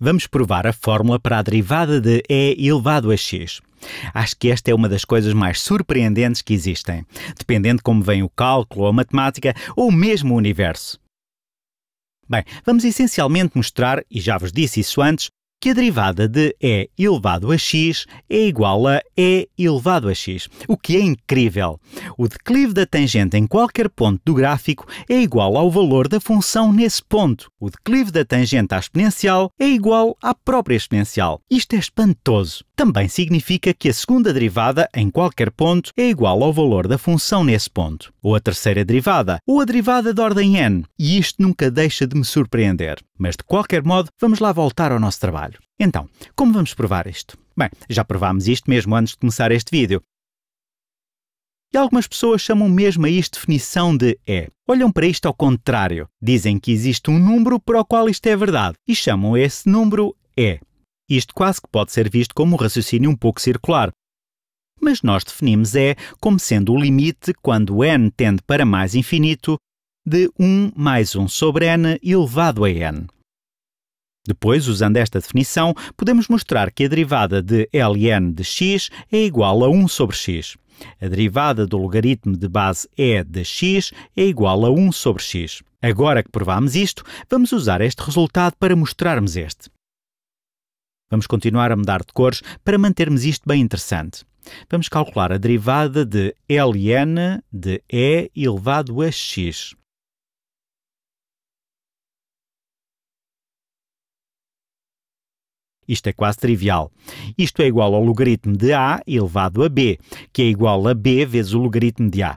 Vamos provar a fórmula para a derivada de e elevado a x. Acho que esta é uma das coisas mais surpreendentes que existem, dependendo como vem o cálculo, a matemática ou mesmo o universo. Bem, vamos essencialmente mostrar, e já vos disse isso antes, que a derivada de e elevado a x é igual a e elevado a x, o que é incrível. O declive da tangente em qualquer ponto do gráfico é igual ao valor da função nesse ponto. O declive da tangente à exponencial é igual à própria exponencial. Isto é espantoso. Também significa que a segunda derivada em qualquer ponto é igual ao valor da função nesse ponto, ou a terceira derivada, ou a derivada de ordem n, e isto nunca deixa de me surpreender. Mas de qualquer modo, vamos lá voltar ao nosso trabalho trabalho. Então, como vamos provar isto? Bem, já provámos isto mesmo antes de começar este vídeo. E algumas pessoas chamam mesmo a isto definição de E. É. Olham para isto ao contrário. Dizem que existe um número para o qual isto é verdade e chamam esse número E. É. Isto quase que pode ser visto como um raciocínio um pouco circular. Mas nós definimos E é como sendo o limite quando n tende para mais infinito de 1 mais 1 sobre n elevado a n. Depois, usando esta definição, podemos mostrar que a derivada de ln de x é igual a 1 sobre x. A derivada do logaritmo de base e de x é igual a 1 sobre x. Agora que provámos isto, vamos usar este resultado para mostrarmos este. Vamos continuar a mudar de cores para mantermos isto bem interessante. Vamos calcular a derivada de ln de e elevado a x. Isto é quase trivial. Isto é igual ao logaritmo de A elevado a B, que é igual a B vezes o logaritmo de A.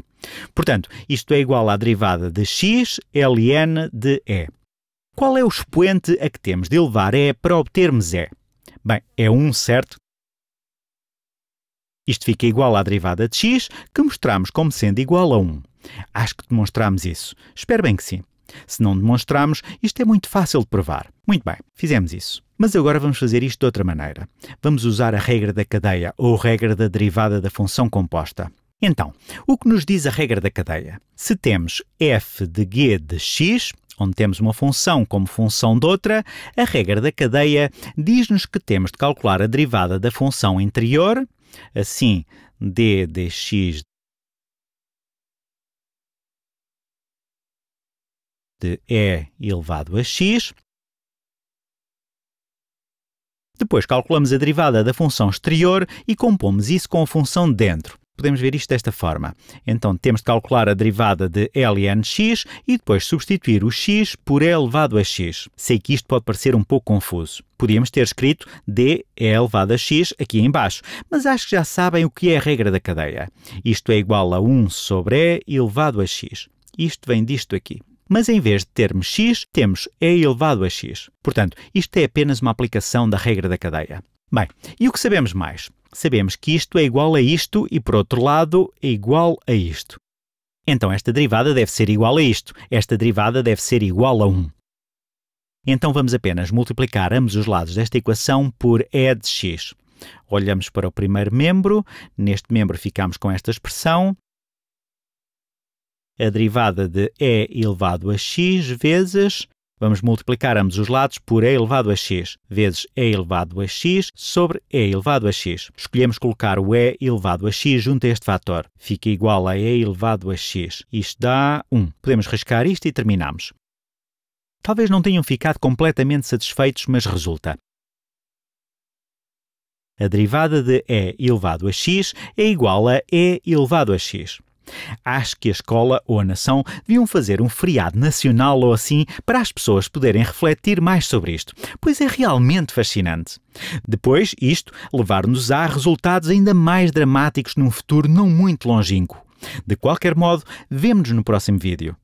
Portanto, isto é igual à derivada de x ln de E. Qual é o expoente a que temos de elevar E para obtermos E? Bem, é 1, um, certo? Isto fica igual à derivada de x, que mostramos como sendo igual a 1. Acho que demonstramos isso. Espero bem que sim. Se não demonstrarmos, isto é muito fácil de provar. Muito bem, fizemos isso. Mas agora vamos fazer isto de outra maneira. Vamos usar a regra da cadeia ou regra da derivada da função composta. Então, o que nos diz a regra da cadeia? Se temos f de g de x, onde temos uma função como função de outra, a regra da cadeia diz-nos que temos de calcular a derivada da função interior, assim d dx de E elevado a x. Depois calculamos a derivada da função exterior e compomos isso com a função dentro. Podemos ver isto desta forma. Então temos de calcular a derivada de lnx e depois substituir o x por e elevado a x. Sei que isto pode parecer um pouco confuso. Podíamos ter escrito d e elevado a x aqui embaixo, mas acho que já sabem o que é a regra da cadeia. Isto é igual a 1 sobre e elevado a x. Isto vem disto aqui mas em vez de termos x, temos e elevado a x. Portanto, isto é apenas uma aplicação da regra da cadeia. Bem, e o que sabemos mais? Sabemos que isto é igual a isto e, por outro lado, é igual a isto. Então esta derivada deve ser igual a isto. Esta derivada deve ser igual a 1. Então vamos apenas multiplicar ambos os lados desta equação por e de x. Olhamos para o primeiro membro, neste membro ficamos com esta expressão, a derivada de e elevado a x vezes, vamos multiplicar ambos os lados por e elevado a x, vezes e elevado a x sobre e elevado a x. Escolhemos colocar o e elevado a x junto a este fator. Fica igual a e elevado a x. Isto dá 1. Podemos riscar isto e terminamos. Talvez não tenham ficado completamente satisfeitos, mas resulta. A derivada de e elevado a x é igual a e elevado a x. Acho que a escola ou a nação deviam fazer um feriado nacional ou assim para as pessoas poderem refletir mais sobre isto, pois é realmente fascinante. Depois, isto levar-nos a resultados ainda mais dramáticos num futuro não muito longínquo. De qualquer modo, vemos nos no próximo vídeo.